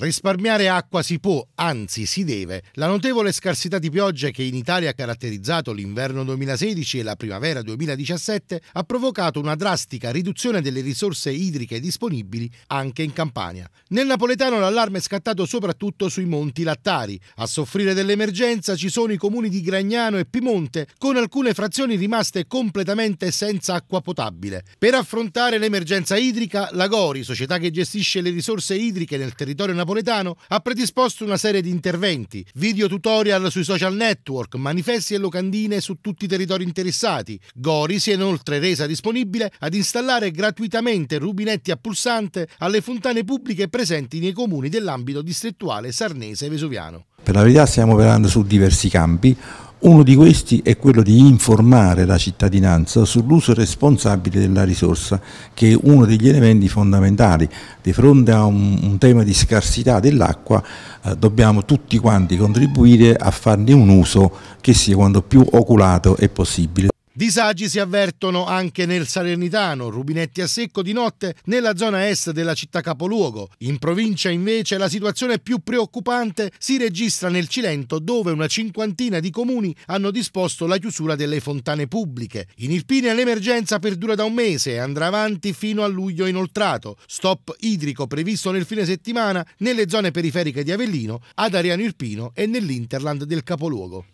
Risparmiare acqua si può, anzi si deve. La notevole scarsità di piogge che in Italia ha caratterizzato l'inverno 2016 e la primavera 2017 ha provocato una drastica riduzione delle risorse idriche disponibili anche in Campania. Nel napoletano l'allarme è scattato soprattutto sui monti lattari. A soffrire dell'emergenza ci sono i comuni di Gragnano e Pimonte, con alcune frazioni rimaste completamente senza acqua potabile. Per affrontare l'emergenza idrica, la Gori, società che gestisce le risorse idriche nel territorio napoletano, napoletano ha predisposto una serie di interventi, video tutorial sui social network, manifesti e locandine su tutti i territori interessati. Gori si è inoltre resa disponibile ad installare gratuitamente rubinetti a pulsante alle fontane pubbliche presenti nei comuni dell'ambito distrettuale sarnese e vesuviano. Per la verità stiamo operando su diversi campi, uno di questi è quello di informare la cittadinanza sull'uso responsabile della risorsa, che è uno degli elementi fondamentali. Di fronte a un, un tema di scarsità dell'acqua eh, dobbiamo tutti quanti contribuire a farne un uso che sia quanto più oculato è possibile. Disagi si avvertono anche nel Salernitano, rubinetti a secco di notte nella zona est della città capoluogo. In provincia invece la situazione più preoccupante si registra nel Cilento dove una cinquantina di comuni hanno disposto la chiusura delle fontane pubbliche. In Irpina l'emergenza perdura da un mese e andrà avanti fino a luglio inoltrato. Stop idrico previsto nel fine settimana nelle zone periferiche di Avellino, ad Ariano Irpino e nell'Interland del capoluogo.